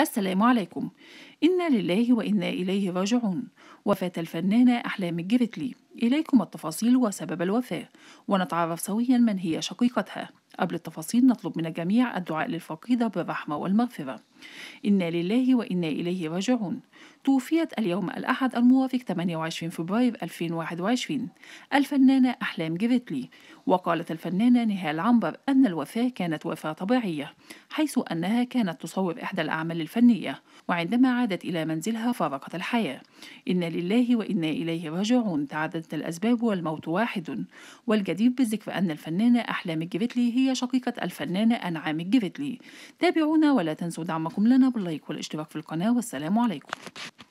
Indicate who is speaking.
Speaker 1: السلام عليكم إنا لله وإنا إليه راجعون وفاة الفنانة أحلام الجريتلي إليكم التفاصيل وسبب الوفاة ونتعرف سويا من هي شقيقتها قبل التفاصيل نطلب من الجميع الدعاء للفقيدة بالرحمة والمغفرة إنا لله وإنا إليه راجعون توفيت اليوم الأحد الموافق 28 فبراير 2021 الفنانة أحلام جريتلي وقالت الفنانة نهال عنبر أن الوفاة كانت وفاة طبيعية حيث أنها كانت تصور إحدى الأعمال الفنية وعندما عادت إلى منزلها فارقت الحياة إن لله وإنا إليه راجعون تعددت الأسباب والموت واحد والجدير بالذكر أن الفنانة أحلام الجفتلي هي شقيقة الفنانة أنعام الجفتلي تابعونا ولا تنسوا دعمكم لنا باللايك والاشتراك في القناة والسلام عليكم